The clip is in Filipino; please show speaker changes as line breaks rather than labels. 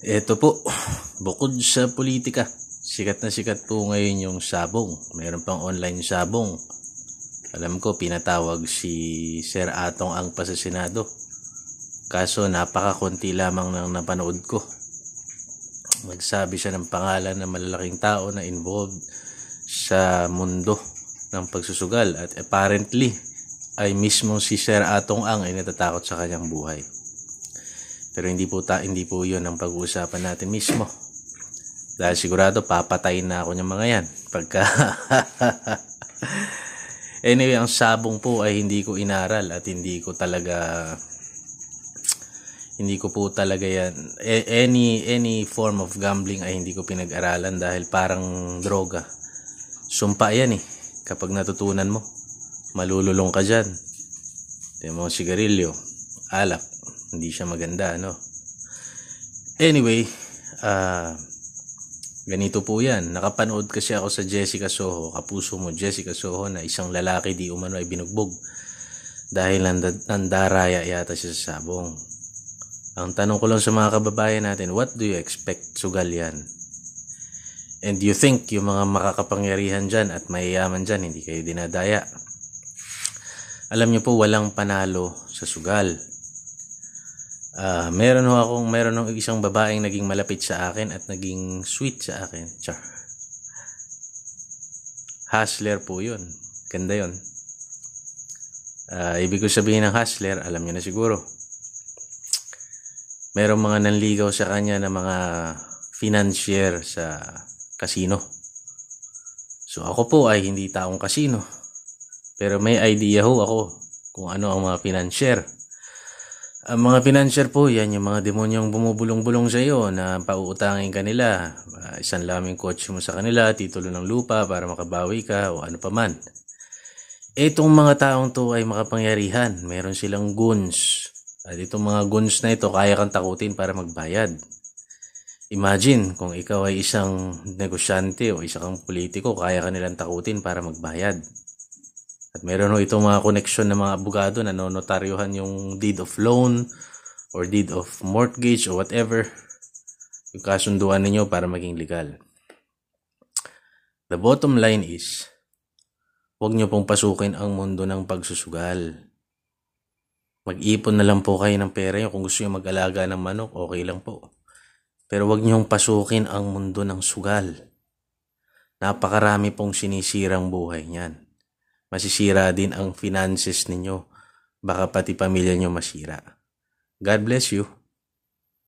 Ito po, bukod sa politika, sikat na sikat po ngayon yung sabong. Mayroon pang online sabong. Alam ko, pinatawag si Sir Atong ang pasasinado. Kaso napakakunti lamang ng napanood ko. Nagsabi siya ng pangalan ng malalaking tao na involved sa mundo ng pagsusugal at apparently ay mismo si Sir Atong Ang ay natatakot sa kanyang buhay. Pero hindi po, ta, hindi po 'yon ang pag-uusapan natin mismo. Dahil sigurado papatay na ako ng mga yan. Pagka... anyway, ang sabong po ay hindi ko inaral at hindi ko talaga hindi ko po talaga yan any any form of gambling ay hindi ko pinag-aralan dahil parang droga sumpa yan eh kapag natutunan mo malululong ka diyan. Di mo sigarilyo alak hindi siya maganda, no? Anyway, uh, ganito po yan. Nakapanood kasi ako sa Jessica Soho, kapuso mo Jessica Soho na isang lalaki di umano ay binugbog dahil nand- nandaraya yata siya sa sabong. Ang tanong ko lang sa mga kababayan natin, what do you expect sugal yan? And you think yung mga makakapangyarihan dyan at mayayaman dyan, hindi kayo dinadaya? Alam niyo po, walang panalo sa sugal. Uh, meron ho akong, meron ho isang babaeng naging malapit sa akin at naging sweet sa akin. Char. Hustler po yun. Ganda yun. Uh, ibig ko sabihin ng hustler, alam niyo na siguro. Merong mga nanligaw sa kanya na mga financier sa kasino. So ako po ay hindi taong kasino. Pero may idea ho ako kung ano ang mga financier. Ang mga financier po, yan yung mga demonyong bumubulong-bulong sa iyo na pauutangin ka nila. Uh, isang laming kotse mo sa kanila, titulo ng lupa para makabawi ka o ano paman. Itong mga taong to ay makapangyarihan. Meron silang goons. At itong mga goons na ito, kaya kang takutin para magbayad. Imagine kung ikaw ay isang negosyante o isang kang politiko, kaya ka nilang takutin para magbayad. At meron ho itong mga connection ng mga abogado na notaryuhan yung deed of loan or deed of mortgage or whatever yung kasunduan ninyo para maging legal. The bottom line is, huwag nyo pong pasukin ang mundo ng pagsusugal. Mag-ipon na lang po kayo ng pera nyo. Kung gusto nyo mag-alaga ng manok, okay lang po. Pero huwag niyong pasukin ang mundo ng sugal. Napakarami pong sinisirang buhay niyan masisira din ang finances ninyo. Baka pati pamilya nyo masira. God bless you.